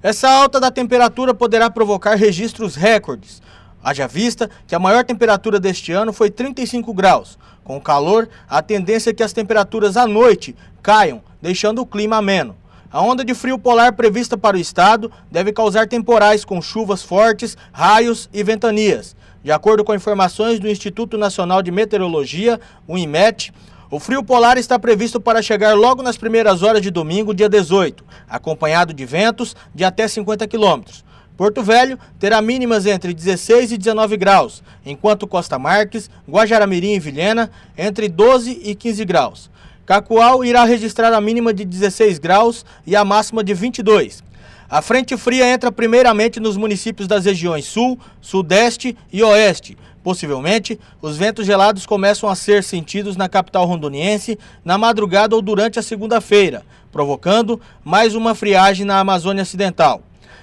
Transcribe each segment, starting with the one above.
Essa alta da temperatura poderá provocar registros recordes. Haja vista que a maior temperatura deste ano foi 35 graus. Com o calor, a tendência é que as temperaturas à noite caiam, deixando o clima ameno. A onda de frio polar prevista para o estado deve causar temporais com chuvas fortes, raios e ventanias. De acordo com informações do Instituto Nacional de Meteorologia, o INMET, o frio polar está previsto para chegar logo nas primeiras horas de domingo, dia 18, acompanhado de ventos de até 50 quilômetros. Porto Velho terá mínimas entre 16 e 19 graus, enquanto Costa Marques, Guajaramirim e Vilhena entre 12 e 15 graus. Cacoal irá registrar a mínima de 16 graus e a máxima de 22, a frente fria entra primeiramente nos municípios das regiões Sul, Sudeste e Oeste. Possivelmente, os ventos gelados começam a ser sentidos na capital rondoniense na madrugada ou durante a segunda-feira, provocando mais uma friagem na Amazônia Ocidental.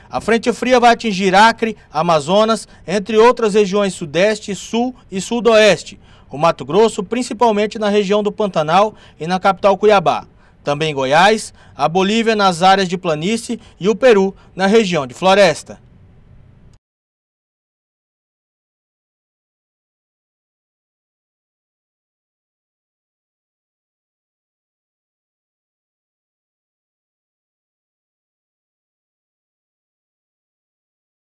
A frente fria vai atingir Acre, Amazonas, entre outras regiões Sudeste, Sul e Sudoeste. O Mato Grosso, principalmente na região do Pantanal e na capital Cuiabá também Goiás, a Bolívia nas áreas de planície e o Peru na região de floresta.